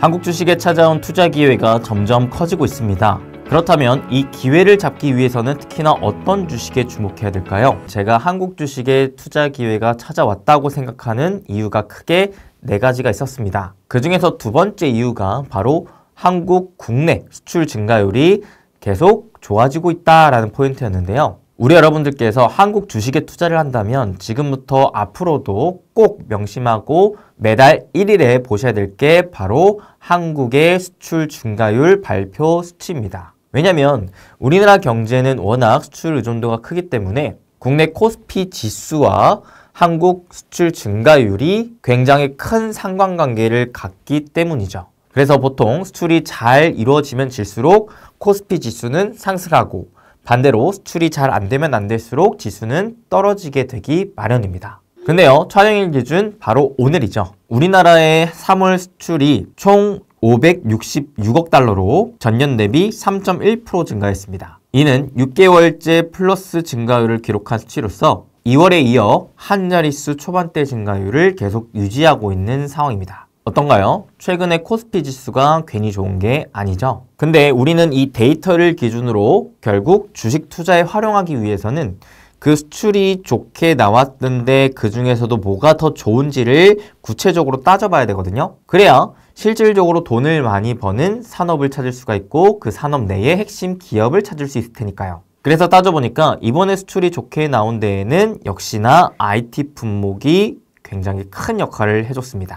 한국 주식에 찾아온 투자 기회가 점점 커지고 있습니다. 그렇다면 이 기회를 잡기 위해서는 특히나 어떤 주식에 주목해야 될까요? 제가 한국 주식의 투자 기회가 찾아왔다고 생각하는 이유가 크게 네 가지가 있었습니다. 그 중에서 두 번째 이유가 바로 한국 국내 수출 증가율이 계속 좋아지고 있다라는 포인트였는데요. 우리 여러분들께서 한국 주식에 투자를 한다면 지금부터 앞으로도 꼭 명심하고 매달 1일에 보셔야 될 게 바로 한국의 수출 증가율 발표 수치입니다. 왜냐면 하 우리나라 경제는 워낙 수출 의존도가 크기 때문에 국내 코스피 지수와 한국 수출 증가율이 굉장히 큰 상관관계를 갖기 때문이죠. 그래서 보통 수출이 잘 이루어지면 질수록 코스피 지수는 상승하고 반대로 수출이 잘 안 되면 안 될수록 지수는 떨어지게 되기 마련입니다. 근데요, 촬영일 기준 바로 오늘이죠. 우리나라의 3월 수출이 총 566억 달러로 전년 대비 3.1% 증가했습니다. 이는 6개월째 플러스 증가율을 기록한 수치로서 2월에 이어 한 자릿수 초반대 증가율을 계속 유지하고 있는 상황입니다. 어떤가요? 최근에 코스피 지수가 괜히 좋은 게 아니죠. 근데 우리는 이 데이터를 기준으로 결국 주식 투자에 활용하기 위해서는 그 수출이 좋게 나왔는데 그 중에서도 뭐가 더 좋은지를 구체적으로 따져봐야 되거든요. 그래야 실질적으로 돈을 많이 버는 산업을 찾을 수가 있고 그 산업 내의 핵심 기업을 찾을 수 있을 테니까요. 그래서 따져보니까 이번에 수출이 좋게 나온 데에는 역시나 IT 품목이 굉장히 큰 역할을 해줬습니다.